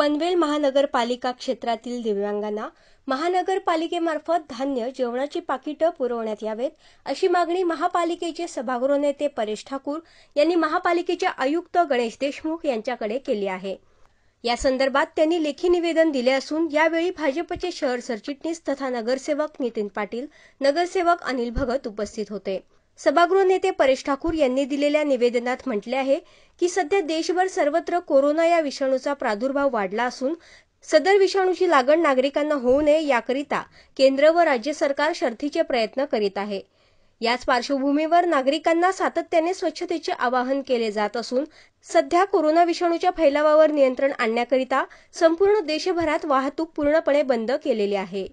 पनवेल महानगरपालिका क्षेत्रातील दिव्यांगांना महानगरपालिकेमार्फत धान्य जेवणाची पाकिटं पुरवण्यात यावेत अशी मागणी महापालिकेचे सभागृह नेते परेश ठाकूर यांनी महापालिकेचे आयुक्त गणेश देशमुख यांच्याकडे केली आहे या संदर्भात त्यांनी लेखी निवेदन दिले असून यावेळी भाजपचे शहर सरचिटणीस तथा नगरसेवक नितीन पाटील नगरसेवक अनिल भगत उपस्थित होते सभागृह नेते परेश ठाकूर यांनी दिलेल्या निवेदनात म्हटले आहे की सध्या देशभर सर्वत्र कोरोना या विषाणूचा प्रादुर्भाव वाढला असून सदर विषाणूची लागण नागरिकांना होऊ नये याकरिता केंद्र व राज्य सरकार शर्थीचे प्रयत्न करीत आहे याच पार्श्वभूमीवर नागरिकांना सातत्याने स्वच्छतेचे आवाहन केले जात असून सध्या कोरोना विषाणूच्या फैलावावर नियंत्रण आणण्याकरिता संपूर्ण देशभरात वाहतूक पूर्णपणे बंद केलेली आहे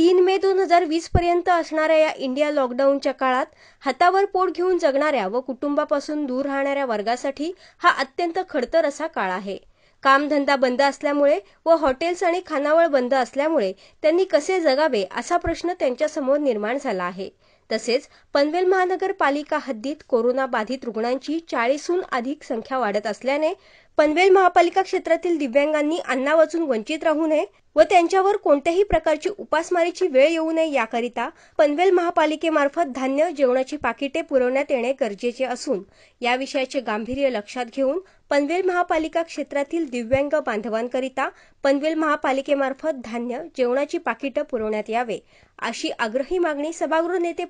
तीन मे दोन हजार वीस पर्यंत असणाऱ्या या इंडिया लॉकडाऊनच्या काळात हातावर पोट घेऊन जगणाऱ्या व कुटुंबापासून दूर राहणाऱ्या वर्गासाठी हा अत्यंत खडतर असा काळ आहे कामधंदा बंद असल्यामुळे व हॉटेल्स आणि खानावळ बंद असल्यामुळे त्यांनी कसे जगावे असा प्रश्न त्यांच्यासमोर निर्माण झाला आहे तसेच पनवेल महानगरपालिका हद्दीत कोरोना बाधित रुग्णांची चाळीसहून अधिक संख्या वाढत असल्याने पनवेल महापालिका क्षेत्रातील दिव्यांगांनी अन्ना वाचून वंचित राहू नये व त्यांच्यावर कोणत्याही प्रकारची उपासमारीची वेळ येऊ नये याकरिता पनवेल महापालिकेमार्फत धान्य जेवणाची पाकिटे पुरवण्यात येणे गरजेचे असून या विषयाचे गांभीर्य लक्षात घेऊन पनवेल महापालिका क्षेत्रातील दिव्यांग बांधवांकरिता पनवेल महापालिकेमार्फत धान्य जेवणाची पाकिटं पुरवण्यात यावे अशी आग्रही मागणी सभागृह नेते